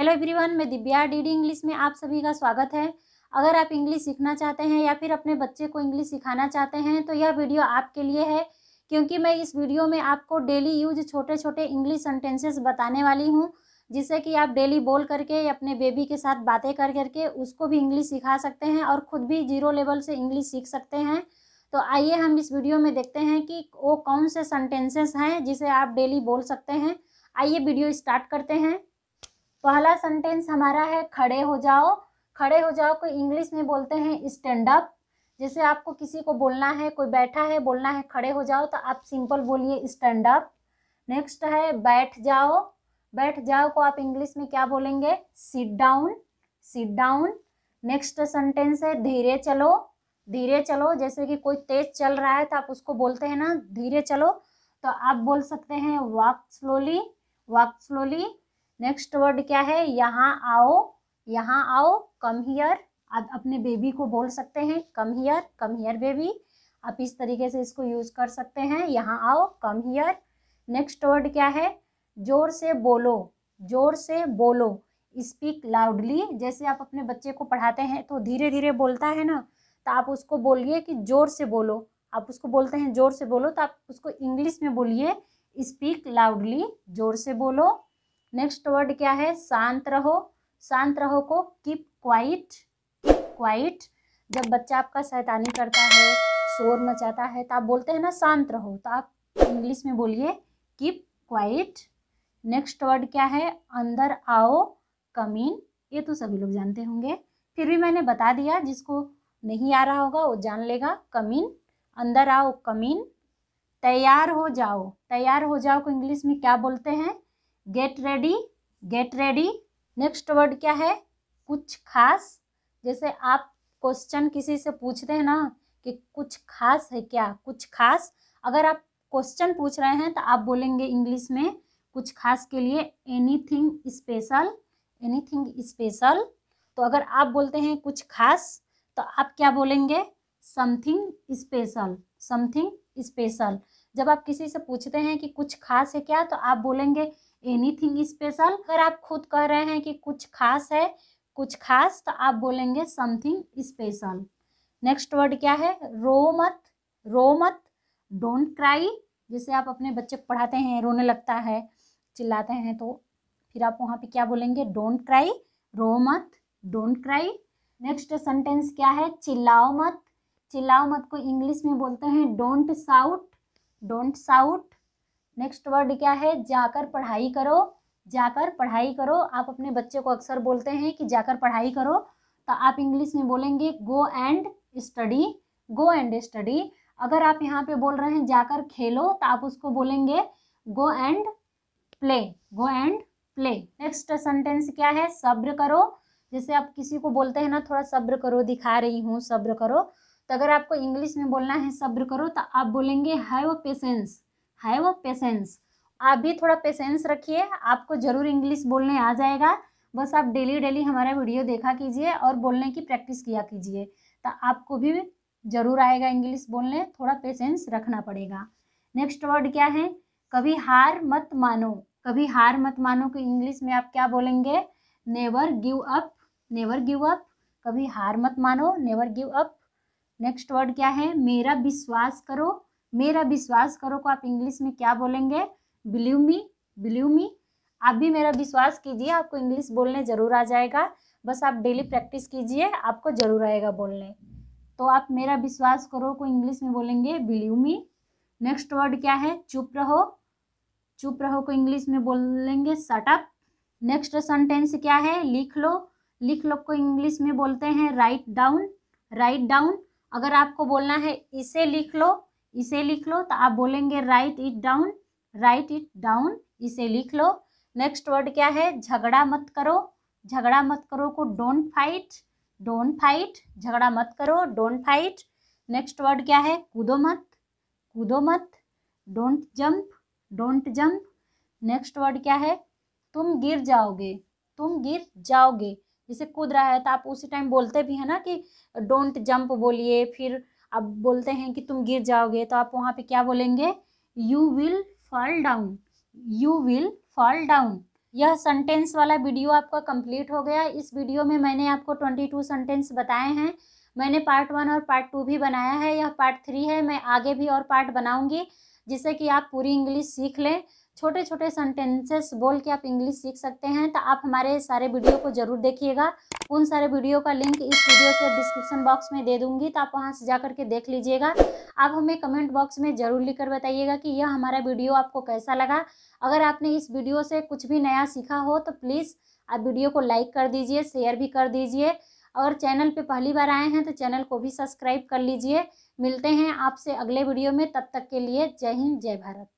hello everyone मैं Divya DD English में आप सभी का स्वागत है अगर आप इंग्लिश सीखना चाहते हैं या फिर अपने बच्चे को इंग्लिश सिखाना चाहते हैं तो यह वीडियो आपके लिए है क्योंकि मैं इस वीडियो में आपको डेली यूज छोटे छोटे इंग्लिश सेंटेंसेस बताने वाली हूँ जिससे कि आप डेली बोल करके अपने बेबी के साथ बातें कर करके उसको भी इंग्लिश सिखा सकते हैं और ख़ुद भी जीरो लेवल से इंग्लिश सीख सकते हैं तो आइए हम इस वीडियो में देखते हैं कि वो कौन से सेंटेंसेस हैं जिसे आप डेली बोल सकते हैं आइए वीडियो स्टार्ट करते हैं पहला सेंटेंस हमारा है खड़े हो जाओ खड़े हो जाओ को इंग्लिश में बोलते हैं स्टैंड अप जैसे आपको किसी को बोलना है कोई बैठा है बोलना है खड़े हो जाओ तो आप सिंपल बोलिए स्टैंड अप नेक्स्ट है बैठ जाओ बैठ जाओ को आप इंग्लिश में क्या बोलेंगे sit down sit down next sentence है धीरे चलो धीरे चलो जैसे कि कोई तेज चल रहा है तो आप उसको बोलते हैं ना धीरे चलो तो आप बोल सकते हैं walk slowly walk slowly next word क्या है यहाँ आओ यहाँ आओ कम हियर आप अपने बेबी को बोल सकते हैं come here come here baby आप इस तरीके से इसको यूज कर सकते हैं यहाँ आओ कम हियर नेक्स्ट वर्ड क्या है जोर से बोलो जोर से बोलो स्पीक लाउडली जैसे आप अपने बच्चे को पढ़ाते हैं तो धीरे धीरे बोलता है ना तो आप उसको बोलिए कि जोर से बोलो आप उसको बोलते हैं जोर से बोलो तो आप उसको इंग्लिश में बोलिए स्पीक लाउडली जोर से बोलो नेक्स्ट वर्ड क्या है शांत रहो शांत रहो को कीप क्वाइट क्वाइट जब बच्चा आपका शैतानी करता है शोर मचाता है तो आप बोलते हैं ना शांत रहो तो आप इंग्लिश में बोलिए कीप क्वाइट नेक्स्ट वर्ड क्या है अंदर आओ कमीन ये तो सभी लोग जानते होंगे फिर भी मैंने बता दिया जिसको नहीं आ रहा होगा वो जान लेगा कमीन अंदर आओ कमीन तैयार हो जाओ तैयार हो जाओ को इंग्लिश में क्या बोलते हैं get ready get ready next word क्या है कुछ खास जैसे आप क्वेश्चन किसी से पूछते हैं ना कि कुछ खास है क्या कुछ खास अगर आप क्वेश्चन पूछ रहे हैं तो आप बोलेंगे इंग्लिश में कुछ खास के लिए एनीथिंग स्पेशल एनीथिंग स्पेशल तो अगर आप बोलते हैं कुछ खास तो आप क्या बोलेंगे समथिंग स्पेशल समथिंग स्पेशल जब आप किसी से पूछते हैं कि कुछ खास है क्या तो आप बोलेंगे एनीथिंग स्पेशल अगर आप खुद कह रहे हैं कि कुछ खास है कुछ खास तो आप बोलेंगे समथिंग स्पेशल नेक्स्ट वर्ड क्या है रो मत रो मत डोंट क्राई जैसे आप अपने बच्चे को पढ़ाते हैं रोने लगता है चिल्लाते हैं तो फिर आप वहाँ पे क्या बोलेंगे डोंट क्राई रो मत डोंट क्राई नेक्स्ट सेंटेंस क्या है चिल्लाओ मत चिल्लाओ मत को इंग्लिश में बोलते हैं don't shout don't shout next word क्या है जाकर पढ़ाई करो जाकर पढ़ाई करो आप अपने बच्चे को अक्सर बोलते हैं कि जाकर पढ़ाई करो तो आप इंग्लिश में बोलेंगे go and study go and study अगर आप यहाँ पे बोल रहे हैं जाकर खेलो तो आप उसको बोलेंगे go and play go and play next sentence क्या है सब्र करो जैसे आप किसी को बोलते हैं ना थोड़ा सब्र करो दिखा रही हूँ सब्र करो तो अगर आपको इंग्लिश में बोलना है सब्र करो तो आप बोलेंगे have patience have a patience आप भी थोड़ा पेशेंस रखिए आपको ज़रूर इंग्लिश बोलने आ जाएगा बस आप डेली डेली हमारा वीडियो देखा कीजिए और बोलने की प्रैक्टिस किया कीजिए तो आपको भी ज़रूर आएगा इंग्लिश बोलने थोड़ा पेशेंस रखना पड़ेगा नेक्स्ट वर्ड क्या है कभी हार मत मानो कभी हार मत मानो कि इंग्लिश में आप क्या बोलेंगे never give up never give up कभी हार मत मानो never give up next word क्या है मेरा विश्वास करो मेरा विश्वास करो को आप इंग्लिश में क्या बोलेंगे बिलीव मी बिलीव मी आप भी मेरा विश्वास कीजिए आपको इंग्लिश बोलने ज़रूर आ जाएगा बस आप डेली प्रैक्टिस कीजिए आपको ज़रूर आएगा बोलने तो आप मेरा विश्वास करो को इंग्लिश में बोलेंगे बिलीव मी नेक्स्ट वर्ड क्या है चुप रहो चुप रहो को इंग्लिश में बोलेंगे सटअप नेक्स्ट सेंटेंस क्या है लिख लो लिख लो को इंग्लिश में बोलते हैं राइट डाउन राइट डाउन अगर आपको बोलना है इसे लिख लो इसे लिख लो तो आप बोलेंगे write it down write it down इसे लिख लो नेक्स्ट वर्ड क्या है झगड़ा मत करो झगड़ा मत करो को डोंट फाइट डोंट फाइट झगड़ा मत करो डोंट फाइट नेक्स्ट वर्ड क्या है कूदो मत कूदो मत don't jump don't jump next word क्या है तुम गिर जाओगे तुम गिर जाओगे जैसे कूद रहा है तो आप उसी टाइम बोलते भी है ना कि डोंट जंप बोलिए फिर अब बोलते हैं कि तुम गिर जाओगे तो आप वहाँ पे क्या बोलेंगे you will fall down you will fall down यह सेंटेंस वाला वीडियो आपका कंप्लीट हो गया इस वीडियो में मैंने आपको ट्वेंटी टू सेंटेंस बताए हैं मैंने पार्ट वन और पार्ट टू भी बनाया है यह पार्ट थ्री है मैं आगे भी और पार्ट बनाऊँगी जिससे कि आप पूरी इंग्लिश सीख लें छोटे छोटे सेंटेंसेस बोल के आप इंग्लिश सीख सकते हैं तो आप हमारे सारे वीडियो को ज़रूर देखिएगा उन सारे वीडियो का लिंक इस वीडियो के डिस्क्रिप्शन बॉक्स में दे दूंगी तो आप वहाँ से जा करके देख लीजिएगा आप हमें कमेंट बॉक्स में ज़रूर लिख कर बताइएगा कि यह हमारा वीडियो आपको कैसा लगा अगर आपने इस वीडियो से कुछ भी नया सीखा हो तो प्लीज़ आप वीडियो को लाइक कर दीजिए शेयर भी कर दीजिए और चैनल पे पहली बार आए हैं तो चैनल को भी सब्सक्राइब कर लीजिए मिलते हैं आपसे अगले वीडियो में तब तक के लिए जय हिंद जय भारत